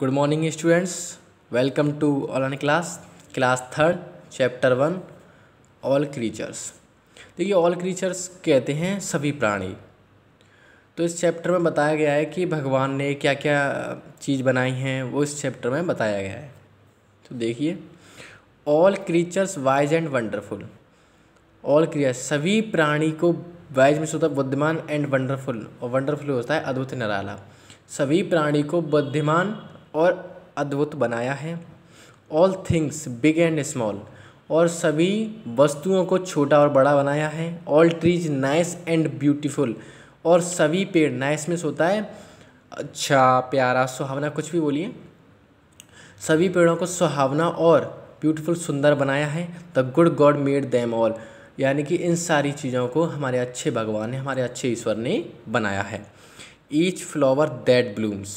good morning students welcome to online class class third chapter one all creatures देखिए all creatures कहते हैं सभी प्राणी तो इस चैप्टर में बताया गया है कि भगवान ने क्या क्या चीज़ बनाई हैं वो इस चैप्टर में बताया गया है तो देखिए all creatures wise and wonderful all क्रिया सभी प्राणी को वाइज में होता बुद्धिमान एंड वंडरफुल और वंडरफुल होता है अद्भुत निराला सभी प्राणी को बुद्धिमान और अद्भुत बनाया है all things big and small और सभी वस्तुओं को छोटा और बड़ा बनाया है all trees nice and beautiful और सभी पेड़ नाइस में होता है अच्छा प्यारा सुहावना कुछ भी बोलिए सभी पेड़ों को सुहावना और ब्यूटीफुल सुंदर बनाया है the good God made them all यानी कि इन सारी चीज़ों को हमारे अच्छे भगवान ने हमारे अच्छे ईश्वर ने बनाया है each flower that blooms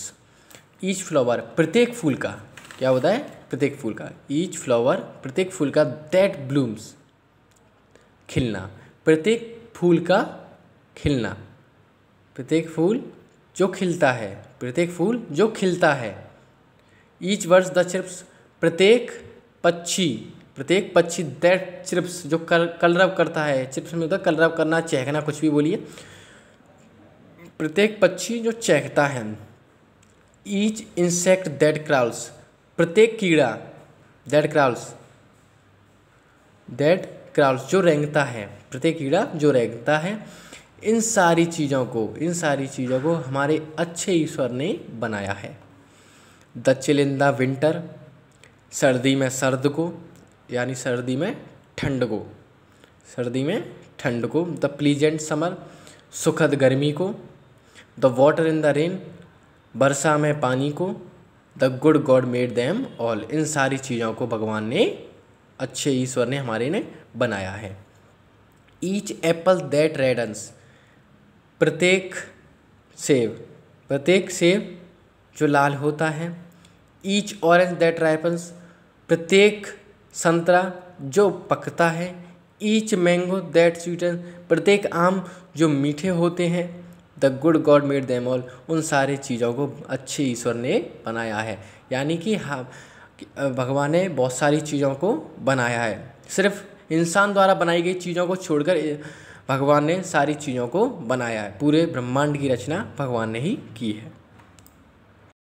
each flower प्रत्येक फूल का क्या होता है प्रत्येक फूल का ईच फ्लावर प्रत्येक फूल का दैट ब्लूम्स खिलना प्रत्येक फूल का खिलना प्रत्येक फूल जो खिलता है प्रत्येक फूल जो खिलता है ईच वर्ड्स द चिप्स प्रत्येक पक्षी प्रत्येक पक्षी दैट चिप्स जो कल कलरव करता है चिप्स में होता है कलरव करना चहकना कुछ भी बोलिए प्रत्येक पक्षी जो चहकता है ईच इंसेक्ट दैट क्राउल्स प्रत्येक कीड़ा दैट क्राउल्स दैट क्राउल्स जो रेंगता है प्रत्येक कीड़ा जो रेंगता है इन सारी चीज़ों को इन सारी चीज़ों को हमारे अच्छे ईश्वर ने बनाया है the chill in the winter सर्दी में सर्द को यानी सर्दी में ठंड को सर्दी में ठंड को द प्लीजेंट समर सुखद गर्मी को the water in the rain वर्षा में पानी को the good God made them all इन सारी चीज़ों को भगवान ने अच्छे ईश्वर ने हमारे ने बनाया है ईच एप्पल दैट रेडन्स प्रत्येक सेब प्रत्येक सेब जो लाल होता है ईच ऑरेंज दैट राइपन्स प्रत्येक संतरा जो पकता है ईच मैंगो दैट स्वीटन प्रत्येक आम जो मीठे होते हैं the good God made them all उन सारी चीज़ों को अच्छे ईश्वर ने बनाया है यानी कि हाँ भगवान ने बहुत सारी चीज़ों को बनाया है सिर्फ इंसान द्वारा बनाई गई चीज़ों को छोड़कर भगवान ने सारी चीज़ों को बनाया है पूरे ब्रह्मांड की रचना भगवान ने ही की है